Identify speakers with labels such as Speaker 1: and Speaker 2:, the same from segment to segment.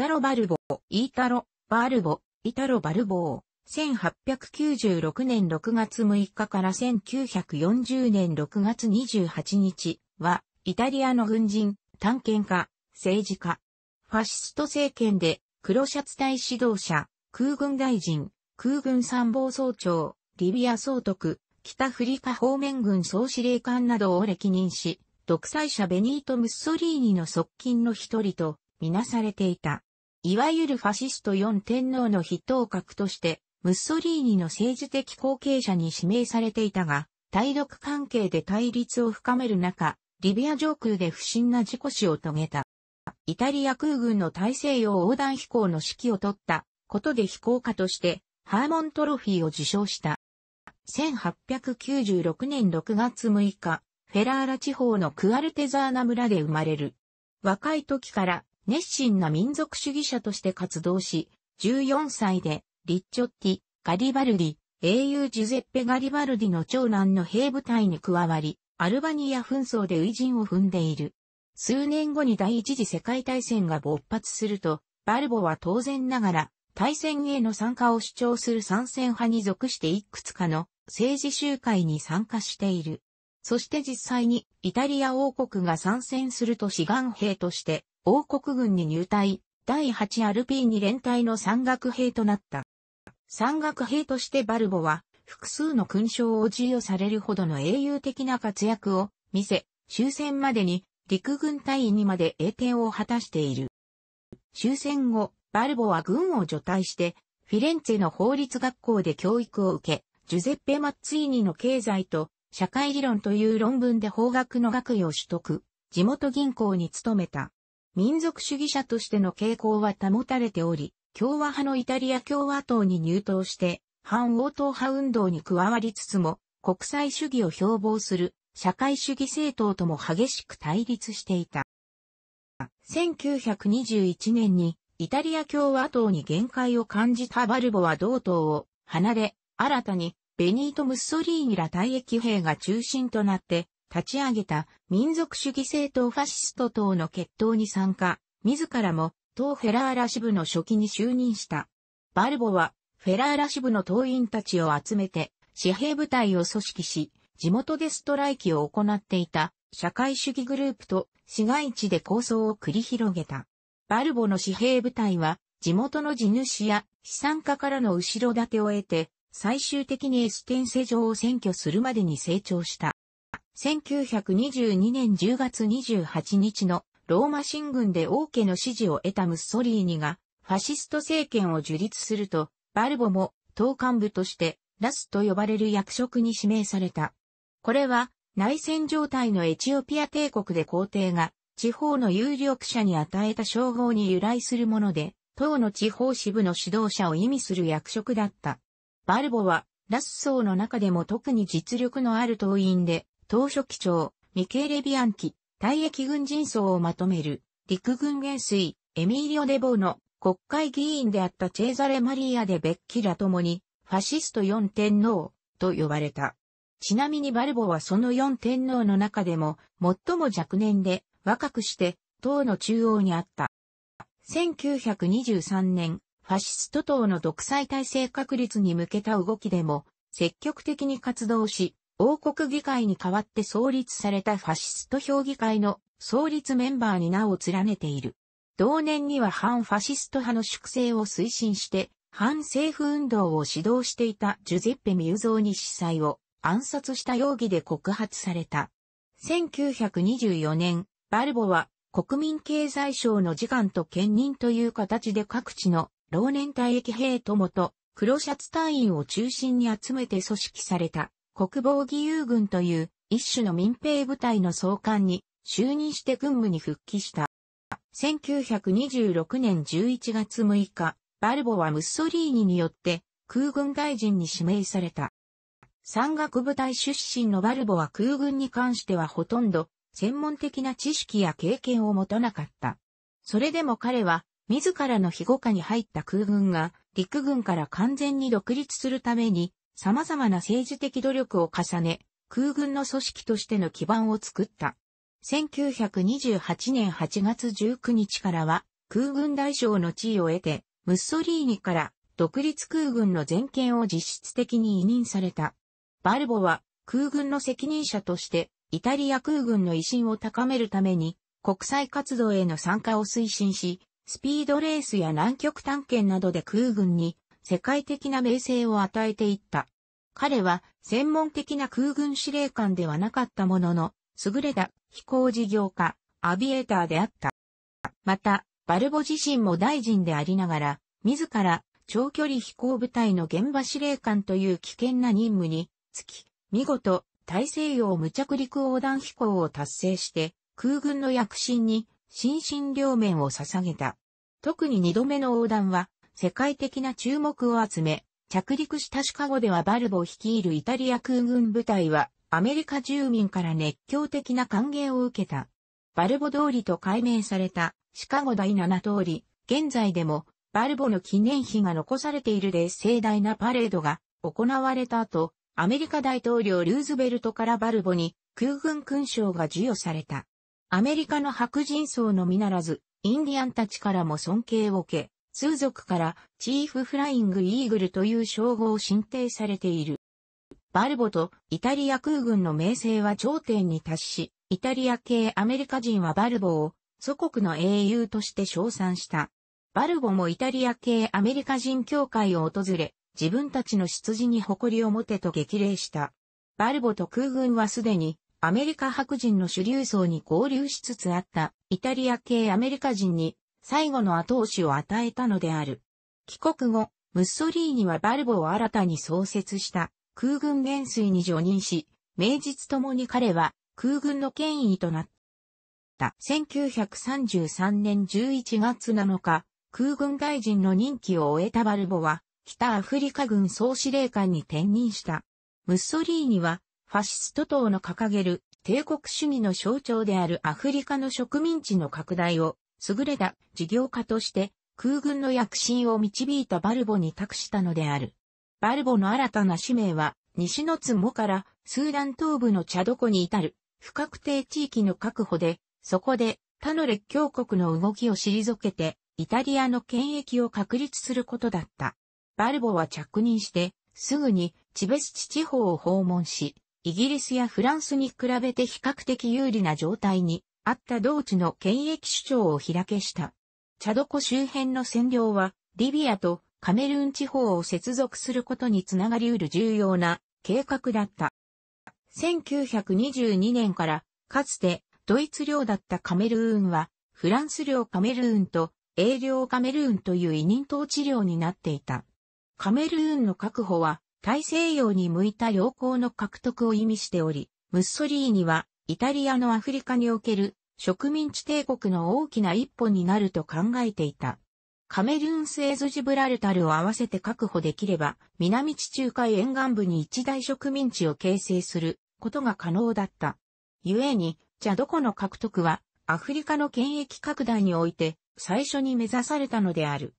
Speaker 1: タロ・バルボ、イータロ・バルボ、イタロ・バルボー。1896年6月6日から1940年6月28日は、イタリアの軍人、探検家、政治家、ファシスト政権で、黒シャツ隊指導者、空軍大臣、空軍参謀総長、リビア総督、北アフリカ方面軍総司令官などを歴任し、独裁者ベニート・ムッソリーニの側近の一人とみなされていた。いわゆるファシスト4天皇の筆頭格として、ムッソリーニの政治的後継者に指名されていたが、対独関係で対立を深める中、リビア上空で不審な事故死を遂げた。イタリア空軍の大西洋横断飛行の指揮を取ったことで飛行家としてハーモントロフィーを受賞した。1896年6月6日、フェラーラ地方のクアルテザーナ村で生まれる。若い時から熱心な民族主義者として活動し、14歳で、リッチョッティ、ガリバルディ、英雄ジュゼッペ・ガリバルディの長男の兵部隊に加わり、アルバニア紛争で偉人を踏んでいる。数年後に第一次世界大戦が勃発すると、バルボは当然ながら、大戦への参加を主張する参戦派に属していくつかの政治集会に参加している。そして実際にイタリア王国が参戦すると志願兵として王国軍に入隊、第8アルピーに連隊の山岳兵となった。山岳兵としてバルボは、複数の勲章を授与されるほどの英雄的な活躍を見せ、終戦までに陸軍隊員にまで栄転を果たしている。終戦後、バルボは軍を除隊して、フィレンツェの法律学校で教育を受け、ジュゼッペ・マッツィーニの経済と社会理論という論文で法学の学位を取得、地元銀行に勤めた。民族主義者としての傾向は保たれており、共和派のイタリア共和党に入党して、反応党派運動に加わりつつも、国際主義を標榜する社会主義政党とも激しく対立していた。1921年にイタリア共和党に限界を感じたバルボは同党を離れ、新たにベニート・ムッソリーニら退役兵が中心となって立ち上げた民族主義政党ファシスト党の決闘に参加、自らも党フェラーラ支部の初期に就任した。バルボはフェラーラ支部の党員たちを集めて紙幣部隊を組織し、地元でストライキを行っていた社会主義グループと市街地で抗争を繰り広げた。バルボの紙幣部隊は地元の地主や資産家からの後ろ盾を得て最終的にエステンセ城を占拠するまでに成長した。1922年10月28日のローマ新軍で王家の支持を得たムッソリーニがファシスト政権を樹立すると、バルボも党幹部としてラスと呼ばれる役職に指名された。これは内戦状態のエチオピア帝国で皇帝が地方の有力者に与えた称号に由来するもので、党の地方支部の指導者を意味する役職だった。バルボはラス層の中でも特に実力のある党員で、当初機長、ミケーレ・ビアンキ、退役軍人層をまとめる、陸軍元帥、エミーリオ・デボーの国会議員であったチェーザレ・マリア・でベッキらともに、ファシスト4天皇と呼ばれた。ちなみにバルボはその4天皇の中でも最も若年で若くして党の中央にあった。1923年、ファシスト党の独裁体制確立に向けた動きでも積極的に活動し、王国議会に代わって創立されたファシスト評議会の創立メンバーに名を連ねている。同年には反ファシスト派の粛清を推進して、反政府運動を指導していたジュゼッペ・ミュゾーに司祭を暗殺した容疑で告発された。1924年、バルボは国民経済省の次官と兼任という形で各地の老年退役兵ともと黒シャツ隊員を中心に集めて組織された国防義勇軍という一種の民兵部隊の総監に就任して軍務に復帰した。1926年11月6日、バルボはムッソリーニによって空軍大臣に指名された。山岳部隊出身のバルボは空軍に関してはほとんど専門的な知識や経験を持たなかった。それでも彼は自らの庇護下に入った空軍が陸軍から完全に独立するために様々な政治的努力を重ね、空軍の組織としての基盤を作った。1928年8月19日からは、空軍大将の地位を得て、ムッソリーニから独立空軍の全権を実質的に委任された。バルボは空軍の責任者として、イタリア空軍の威信を高めるために、国際活動への参加を推進し、スピードレースや南極探検などで空軍に世界的な名声を与えていった。彼は専門的な空軍司令官ではなかったものの、優れた飛行事業家、アビエーターであった。また、バルボ自身も大臣でありながら、自ら長距離飛行部隊の現場司令官という危険な任務につき、見事、大西洋無着陸横断飛行を達成して、空軍の躍進に、心身両面を捧げた。特に二度目の横断は、世界的な注目を集め、着陸したシカゴではバルボを率いるイタリア空軍部隊は、アメリカ住民から熱狂的な歓迎を受けた。バルボ通りと改名されたシカゴ第7通り、現在でもバルボの記念碑が残されているで盛大なパレードが行われた後、アメリカ大統領ルーズベルトからバルボに空軍勲章が授与された。アメリカの白人層のみならず、インディアンたちからも尊敬を受け、通俗からチーフフライングイーグルという称号を申請されている。バルボとイタリア空軍の名声は頂点に達し、イタリア系アメリカ人はバルボを祖国の英雄として称賛した。バルボもイタリア系アメリカ人協会を訪れ、自分たちの出自に誇りを持てと激励した。バルボと空軍はすでにアメリカ白人の主流層に合流しつつあったイタリア系アメリカ人に最後の後押しを与えたのである。帰国後、ムッソリーニはバルボを新たに創設した空軍元帥に上任し、名実ともに彼は空軍の権威となった。1933年11月7日、空軍大臣の任期を終えたバルボは、北アフリカ軍総司令官に転任した。ムッソリーニは、ファシスト党の掲げる帝国主義の象徴であるアフリカの植民地の拡大を優れた事業家として空軍の躍進を導いたバルボに託したのである。バルボの新たな使命は、西のツモからスーダン東部のチャド湖に至る不確定地域の確保で、そこで他の列強国の動きを退けて、イタリアの権益を確立することだった。バルボは着任して、すぐにチベスチ地方を訪問し、イギリスやフランスに比べて比較的有利な状態にあった同地の権益主張を開けした。チャド湖周辺の占領は、リビアとカメルーン地方を接続することにつながり得る重要な計画だった。1922年から、かつてドイツ領だったカメルーンは、フランス領カメルーンと英領カメルーンという委任統治領になっていた。カメルーンの確保は、大西洋に向いた良好の獲得を意味しており、ムッソリーニはイタリアのアフリカにおける植民地帝国の大きな一歩になると考えていた。カメルーンスエズジブラルタルを合わせて確保できれば、南地中海沿岸部に一大植民地を形成することが可能だった。故に、じゃどこの獲得は、アフリカの権益拡大において、最初に目指されたのである。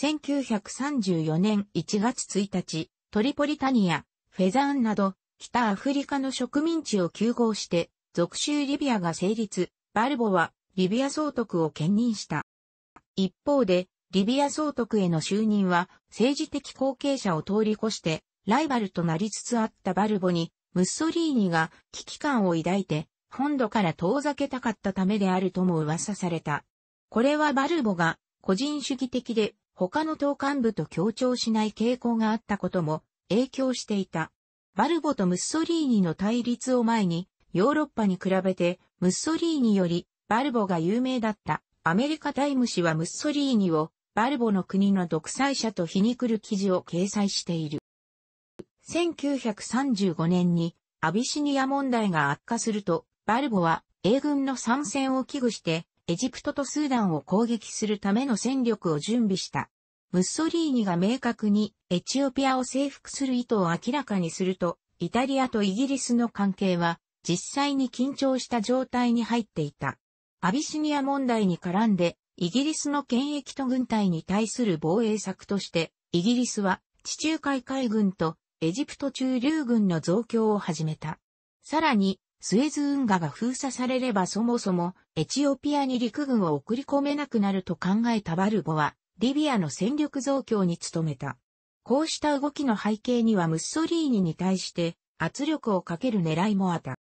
Speaker 1: 1934年1月1日、トリポリタニア、フェザーンなど、北アフリカの植民地を休合して、属州リビアが成立、バルボはリビア総督を兼任した。一方で、リビア総督への就任は政治的後継者を通り越してライバルとなりつつあったバルボにムッソリーニが危機感を抱いて本土から遠ざけたかったためであるとも噂された。これはバルボが個人主義的で他の党幹部と協調しない傾向があったことも影響していた。バルボとムッソリーニの対立を前にヨーロッパに比べてムッソリーニよりバルボが有名だったアメリカタイム誌はムッソリーニをバルボの国の独裁者と皮肉る記事を掲載している。1935年にアビシニア問題が悪化すると、バルボは英軍の参戦を危惧して、エジプトとスーダンを攻撃するための戦力を準備した。ムッソリーニが明確にエチオピアを征服する意図を明らかにすると、イタリアとイギリスの関係は実際に緊張した状態に入っていた。アビシニア問題に絡んで、イギリスの権益と軍隊に対する防衛策として、イギリスは地中海海軍とエジプト中流軍の増強を始めた。さらに、スエズ運河が封鎖されればそもそもエチオピアに陸軍を送り込めなくなると考えたバルボは、リビアの戦力増強に努めた。こうした動きの背景にはムッソリーニに対して圧力をかける狙いもあった。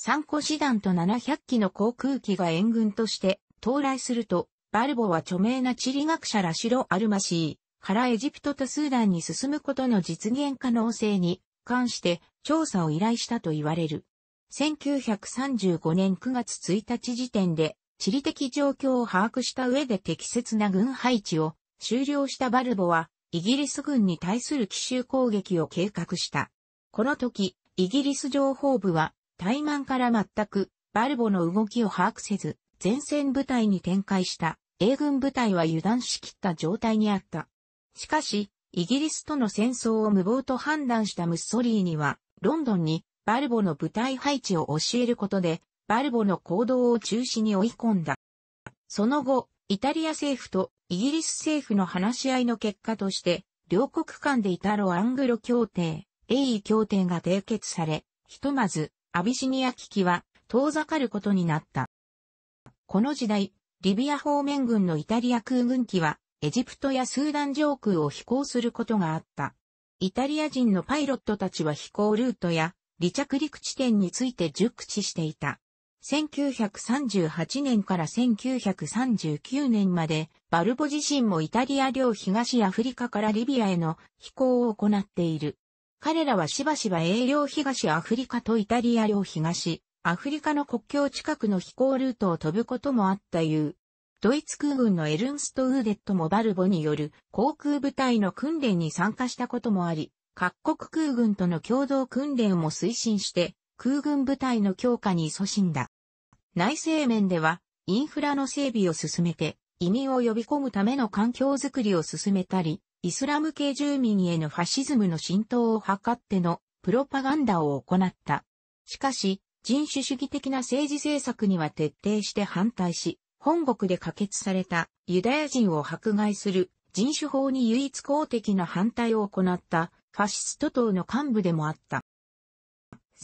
Speaker 1: 三個師団と700機の航空機が援軍として到来すると、バルボは著名な地理学者ラシロ・アルマシーからエジプトとスーダンに進むことの実現可能性に関して調査を依頼したと言われる。1935年9月1日時点で地理的状況を把握した上で適切な軍配置を終了したバルボはイギリス軍に対する奇襲攻撃を計画した。この時、イギリス情報部は対岸から全くバルボの動きを把握せず、前線部隊に展開した英軍部隊は油断しきった状態にあった。しかし、イギリスとの戦争を無謀と判断したムッソリーニは、ロンドンにバルボの部隊配置を教えることで、バルボの行動を中止に追い込んだ。その後、イタリア政府とイギリス政府の話し合いの結果として、両国間でイタロ・アングロ協定、英意協定が締結され、ひとまず、アビシニア危機は遠ざかることになった。この時代、リビア方面軍のイタリア空軍機はエジプトやスーダン上空を飛行することがあった。イタリア人のパイロットたちは飛行ルートや離着陸地点について熟知していた。1938年から1939年まで、バルボ自身もイタリア領東アフリカからリビアへの飛行を行っている。彼らはしばしば栄領東アフリカとイタリア領東、アフリカの国境近くの飛行ルートを飛ぶこともあったいう。ドイツ空軍のエルンスト・ウーデットもバルボによる航空部隊の訓練に参加したこともあり、各国空軍との共同訓練も推進して空軍部隊の強化に勤しんだ。内政面ではインフラの整備を進めて移民を呼び込むための環境づくりを進めたり、イスラム系住民へのファシズムの浸透を図ってのプロパガンダを行った。しかし、人種主義的な政治政策には徹底して反対し、本国で可決されたユダヤ人を迫害する人種法に唯一公的な反対を行ったファシスト党の幹部でもあった。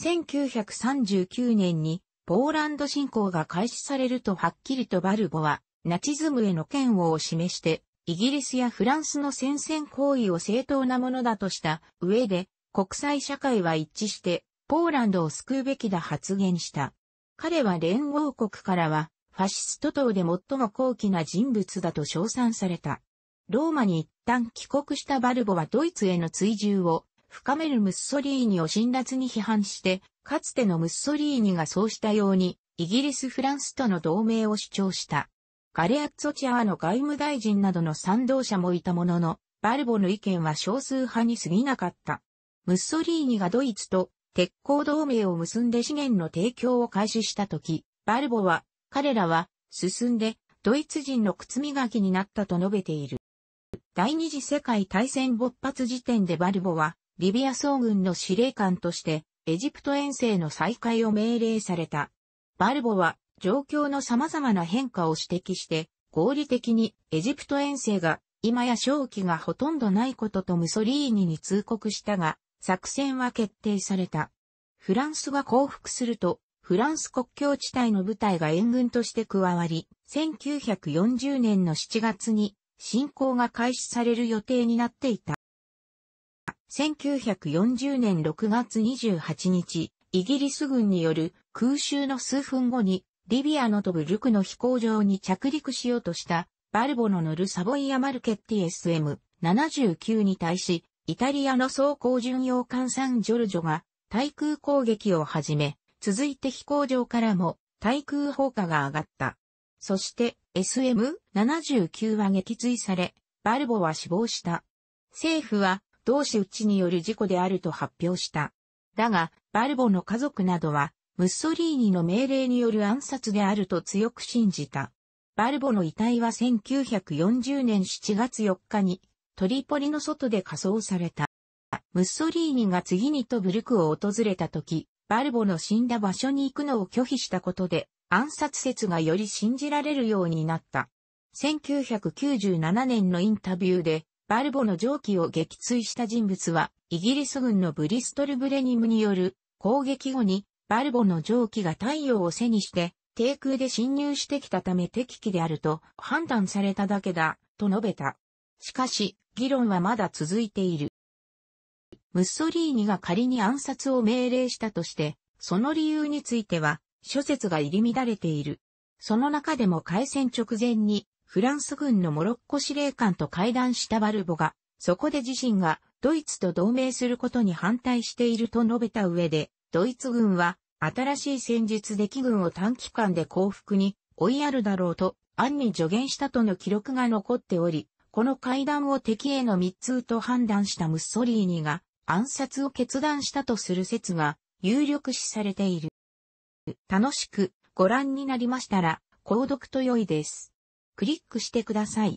Speaker 1: 1939年にポーランド侵攻が開始されるとはっきりとバルボはナチズムへの嫌悪を示してイギリスやフランスの戦線行為を正当なものだとした上で、国際社会は一致して、ポーランドを救うべきだ発言した。彼は連合国からは、ファシスト党で最も高貴な人物だと称賛された。ローマに一旦帰国したバルボはドイツへの追従を深めるムッソリーニを辛辣に批判して、かつてのムッソリーニがそうしたように、イギリス・フランスとの同盟を主張した。ガレアッツォチアーの外務大臣などの賛同者もいたものの、バルボの意見は少数派に過ぎなかった。ムッソリーニがドイツと鉄鋼同盟を結んで資源の提供を開始した時、バルボは、彼らは、進んで、ドイツ人の靴磨きになったと述べている。第二次世界大戦勃発時点でバルボは、リビア総軍の司令官として、エジプト遠征の再開を命令された。バルボは、状況の様々な変化を指摘して、合理的にエジプト遠征が今や正気がほとんどないこととムソリーニに通告したが、作戦は決定された。フランスが降伏すると、フランス国境地帯の部隊が援軍として加わり、1940年の7月に侵攻が開始される予定になっていた。1940年6月28日、イギリス軍による空襲の数分後にリビアの飛ぶルクの飛行場に着陸しようとしたバルボの乗るサボイアマルケッティ SM79 に対し、イタリアの装甲巡洋艦サンジョルジョが対空攻撃を始め、続いて飛行場からも対空砲火が上がった。そして SM79 は撃墜され、バルボは死亡した。政府は同志打ちによる事故であると発表した。だが、バルボの家族などはムッソリーニの命令による暗殺であると強く信じた。バルボの遺体は1940年7月4日にトリポリの外で火葬された。ムッソリーニが次にトブルクを訪れた時、バルボの死んだ場所に行くのを拒否したことで暗殺説がより信じられるようになった。1997年のインタビューで、バルボの蒸気を撃墜した人物は、イギリス軍のブリストルブレニムによる攻撃後にバルボの蒸気が太陽を背にして、低空で侵入してきたため敵機であると判断されただけだ、と述べた。しかし、議論はまだ続いている。ムッソリーニが仮に暗殺を命令したとして、その理由については、諸説が入り乱れている。その中でも開戦直前に、フランス軍のモロッコ司令官と会談したバルボが、そこで自身がドイツと同盟することに反対していると述べた上で、ドイツ軍は新しい戦術で機軍を短期間で降伏に追いやるだろうと暗に助言したとの記録が残っており、この会談を敵への密通と判断したムッソリーニが暗殺を決断したとする説が有力視されている。楽しくご覧になりましたら、購読と良いです。クリックしてください。